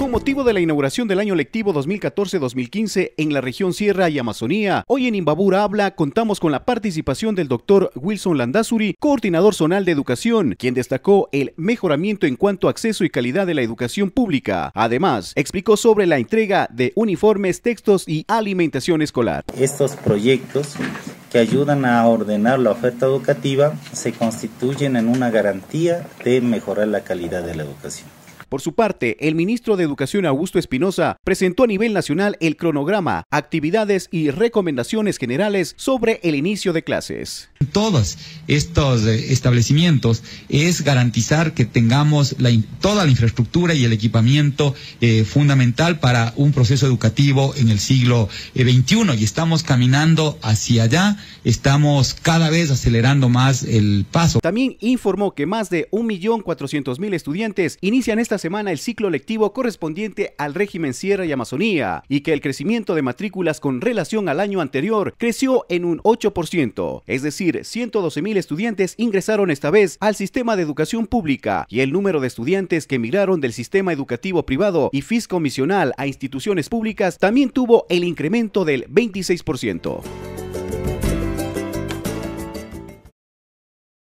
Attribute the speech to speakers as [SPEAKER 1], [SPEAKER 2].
[SPEAKER 1] Con motivo de la inauguración del año lectivo 2014-2015 en la región Sierra y Amazonía, hoy en Imbabura Habla contamos con la participación del doctor Wilson Landazuri, coordinador zonal de educación, quien destacó el mejoramiento en cuanto a acceso y calidad de la educación pública. Además, explicó sobre la entrega
[SPEAKER 2] de uniformes, textos y alimentación escolar. Estos proyectos que ayudan a ordenar la oferta educativa se constituyen en una garantía de mejorar la calidad de la educación.
[SPEAKER 1] Por su parte, el ministro de Educación Augusto Espinosa presentó a nivel nacional el cronograma, actividades y recomendaciones generales sobre el
[SPEAKER 3] inicio de clases. En Todos estos eh, establecimientos es garantizar que tengamos toda la infraestructura y el equipamiento eh, fundamental para un proceso educativo en el siglo XXI eh, y estamos caminando hacia allá, estamos cada vez acelerando más el paso. También informó que más de
[SPEAKER 1] 1.400.000 estudiantes inician estas semana el ciclo lectivo correspondiente al régimen Sierra y Amazonía y que el crecimiento de matrículas con relación al año anterior creció en un 8%, es decir, mil estudiantes ingresaron esta vez al sistema de educación pública y el número de estudiantes que emigraron del sistema educativo privado y fiscomisional a instituciones públicas también tuvo el incremento del 26%.